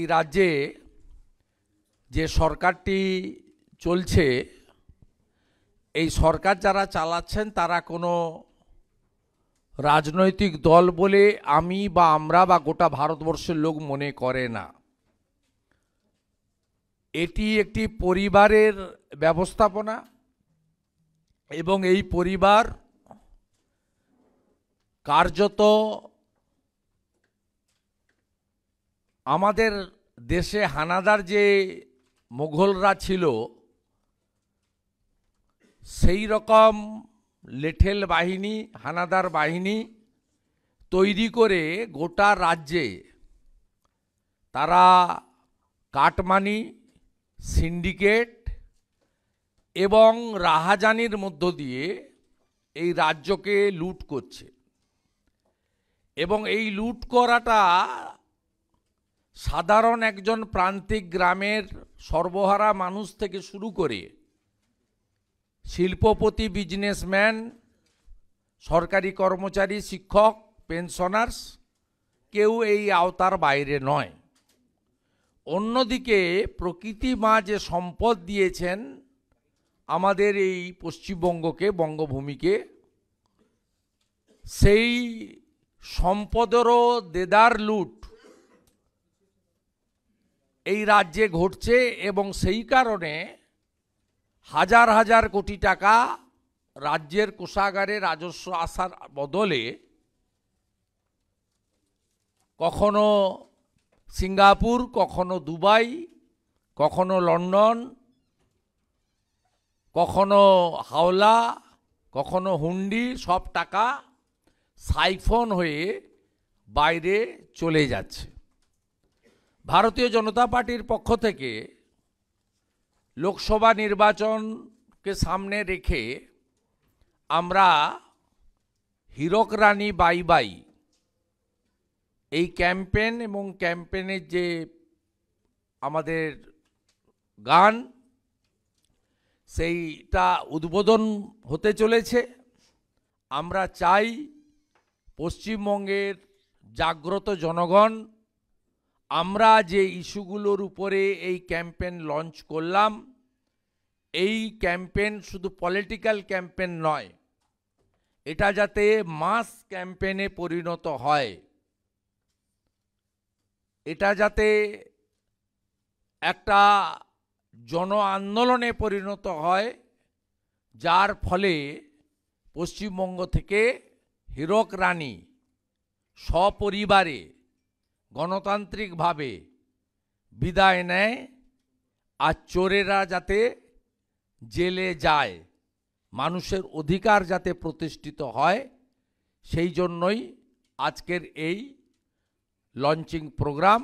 এই রাজ্যে যে সরকারটি চলছে এই সরকার যারা চালাচ্ছেন তারা কোনো রাজনৈতিক দল বলে আমি বা আমরা বা গোটা ভারতবর্ষের লোক মনে করে না এটি একটি পরিবারের ব্যবস্থাপনা এবং এই পরিবার কার্যত আমাদের দেশে হানাদার যে মোঘলরা ছিল সেই রকম লেঠেল বাহিনী হানাদার বাহিনী তৈরি করে গোটা রাজ্যে তারা কাটমানি সিন্ডিকেট এবং রাহাজানির মধ্য দিয়ে এই রাজ্যকে লুট করছে এবং এই লুট করাটা সাধারণ একজন প্রান্তিক গ্রামের সর্বহারা মানুষ থেকে শুরু করে শিল্পপতি বিজনেসম্যান সরকারি কর্মচারী শিক্ষক পেনশনার্স কেউ এই আওতার বাইরে নয় অন্যদিকে প্রকৃতি মা যে সম্পদ দিয়েছেন আমাদের এই পশ্চিমবঙ্গকে বঙ্গভূমিকে সেই সম্পদেরও দেদার লুট এই রাজ্যে ঘটছে এবং সেই কারণে হাজার হাজার কোটি টাকা রাজ্যের কোষাগারে রাজস্ব আসার বদলে কখনো সিঙ্গাপুর কখনো দুবাই কখনো লন্ডন কখনো হাওলা কখনো হুন্ডি সব টাকা সাইফোন হয়ে বাইরে চলে যাচ্ছে ভারতীয় জনতা পার্টির পক্ষ থেকে লোকসভা নির্বাচনকে সামনে রেখে আমরা হীরক রানী বাই বাই এই ক্যাম্পেন এবং ক্যাম্পেনের যে আমাদের গান সেইটা উদ্বোধন হতে চলেছে আমরা চাই পশ্চিমবঙ্গের জাগ্রত জনগণ আমরা যে ইস্যুগুলোর উপরে এই ক্যাম্পেন লঞ্চ করলাম এই ক্যাম্পেন শুধু পলিটিক্যাল ক্যাম্পেন নয় এটা যাতে মাস ক্যাম্পেনে পরিণত হয় এটা যাতে একটা জন আন্দোলনে পরিণত হয় যার ফলে পশ্চিমবঙ্গ থেকে হীরক রানী সপরিবারে গণতান্ত্রিকভাবে বিদায় নেয় আর চোরেরা যাতে জেলে যায় মানুষের অধিকার যাতে প্রতিষ্ঠিত হয় সেই জন্যই আজকের এই লঞ্চিং প্রোগ্রাম